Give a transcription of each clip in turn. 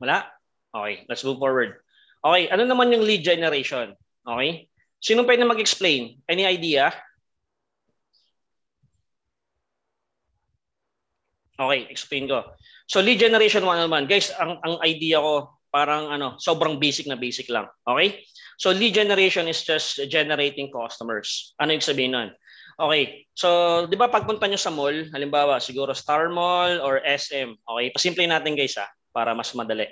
Wala? Okay, let's move forward. Okay, ano naman yung lead generation? Okay? Sino pwede mag-explain? Any idea? Okay, explain ko. So lead generation 1 naman. Guys, ang, ang idea ko parang ano, sobrang basic na basic lang. Okay? So lead generation is just generating customers. Ano yung sabihin nun? Okay. So, di ba pagpunta nyo sa mall, halimbawa siguro Star Mall or SM. Okay, pasimple natin guys ha para mas madali.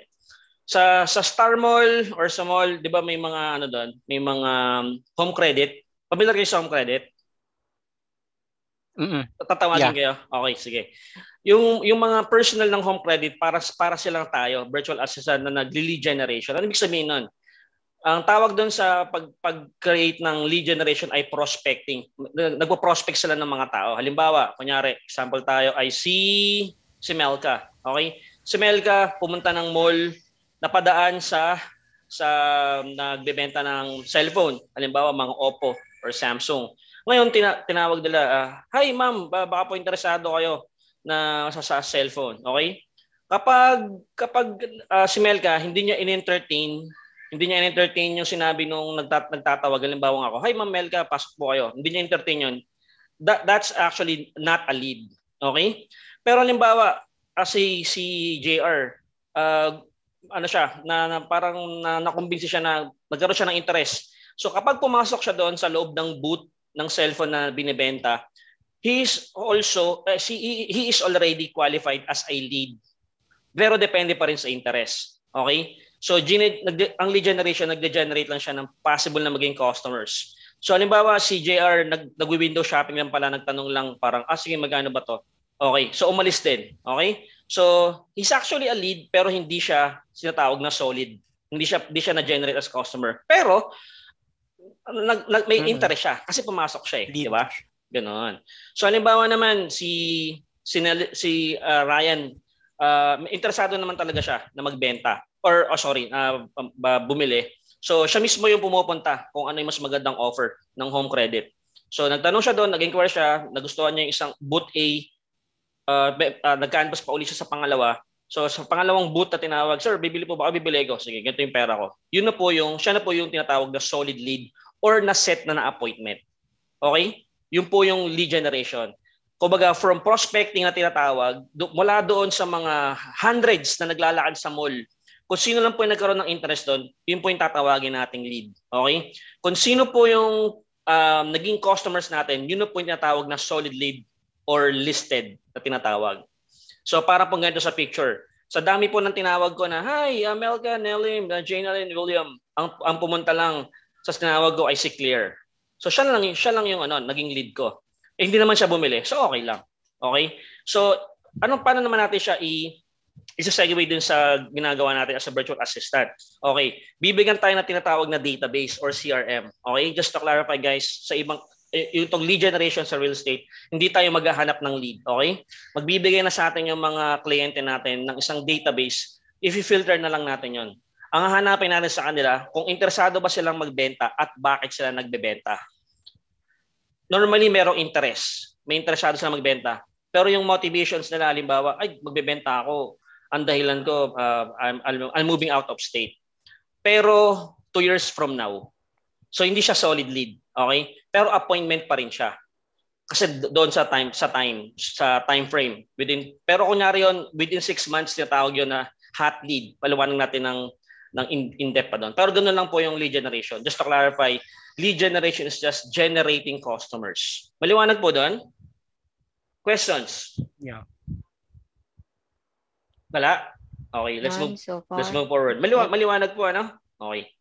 Sa sa Star Mall or sa mall, 'di ba may mga ano doon, may mga um, home credit. Pamilyar kayo sa home credit? Mm. Tatawagin yeah. kayo. Okay, sige. Yung yung mga personal ng home credit para para silang tayo, virtual assistant na nagli-lead generation. Ano ibig sabihin noon? Ang tawag doon sa pag pag-create ng lead generation ay prospecting. Nagpo-prospect sila ng mga tao. Halimbawa, kunyari, example tayo ay si si Melka. Okay? si ka, pumunta ng mall, napadaan sa sa nagbebenta ng cellphone, halimbawa mga Oppo or Samsung. Ngayon tina, tinawag nila, uh, "Hi ma'am, baka po interesado kayo na sa, sa cellphone." Okay? Kapag kapag uh, ah, si Melka hindi niya in-entertain, hindi niya in-entertain yung sinabi nung nagtat nagtatawag halimbawa ako, "Hi ma'am Melka, pasok po kayo." Hindi niya entertain 'yon. That, that's actually not a lead. Okay? Pero halimbawa, kasi ah, si JR uh, ah, ano siya na, na parang na, nakumbinsi siya na nagkaroon siya ng interest. So kapag pumasok siya doon sa loob ng booth ng cellphone na binebenta, he is also uh, he, he is already qualified as a lead. Pero depende pa rin sa interest. Okay? So gene, ang lead generation nagde-generate lang siya ng possible na maging customers. So halimbawa si JR nag nagwi-window shopping lang pala nagtanong lang parang ah sige magkano ba to? Okay, so umalis din. Okay? So, he's actually a lead pero hindi siya sinatawag na solid. Hindi siya hindi siya na-generate as customer. Pero nag, nag may mm interest siya kasi pumasok siya, eh, di ba? Ganoon. So halimbawa naman si si si uh, Ryan uh, interesado naman talaga siya na magbenta or oh, sorry, uh, bumili. So siya mismo yung pumupunta kung ano yung mas magandang offer ng home credit. So nagtanong siya doon, nag-inquire siya, nagustuhan niya yung isang boot A uh, uh, nag-canvas pa uli siya sa pangalawa. So sa pangalawang boot na tinawag, sir, bibili po ba ako? Bibili ko. Sige, ganito yung pera ko. Yun na po yung, siya na po yung tinatawag na solid lead or na-set na na-appointment. Okay? Yun po yung lead generation. Kumbaga, from prospecting na tinatawag, do, mula doon sa mga hundreds na naglalakad sa mall, kung sino lang po yung nagkaroon ng interest doon, yun po yung tatawagin nating lead. Okay? Kung sino po yung um, naging customers natin, yun po yung tinatawag na solid lead or listed na tinatawag. So para po ganito sa picture. Sa dami po ng tinawag ko na, Hi, Melka, Nelim, Jane Allen, William. Ang, ang pumunta lang sa tinawag ko ay si Clear. So siya lang, siya lang yung ano, naging lead ko. Eh, hindi naman siya bumili. So okay lang. Okay? So anong paano naman natin siya i isa-segue dun sa ginagawa natin as a virtual assistant. Okay, bibigyan tayo na tinatawag na database or CRM. Okay, just to clarify guys, sa ibang eh, yung tong lead generation sa real estate, hindi tayo maghahanap ng lead, okay? Magbibigay na sa atin yung mga kliyente natin ng isang database, i-filter na lang natin yon. Ang hahanapin natin sa kanila, kung interesado ba silang magbenta at bakit sila nagbebenta. Normally, merong interest. May interesado sila magbenta. Pero yung motivations nila, halimbawa, ay, magbebenta ako. Ang dahilan ko, uh, I'm, I'm moving out of state. Pero two years from now. So, hindi siya solid lead Okay? Pero appointment pa rin siya. Kasi doon sa time sa time sa time frame within pero kunyari yon within 6 months niya tawag yon na hot lead. Paliwanag natin ng ng in-depth pa doon. Pero ganun lang po yung lead generation. Just to clarify, lead generation is just generating customers. Maliwanag po doon? Questions? Yeah. Wala? Okay, let's move so let's move forward. Maliwanag, maliwanag po ano? Okay.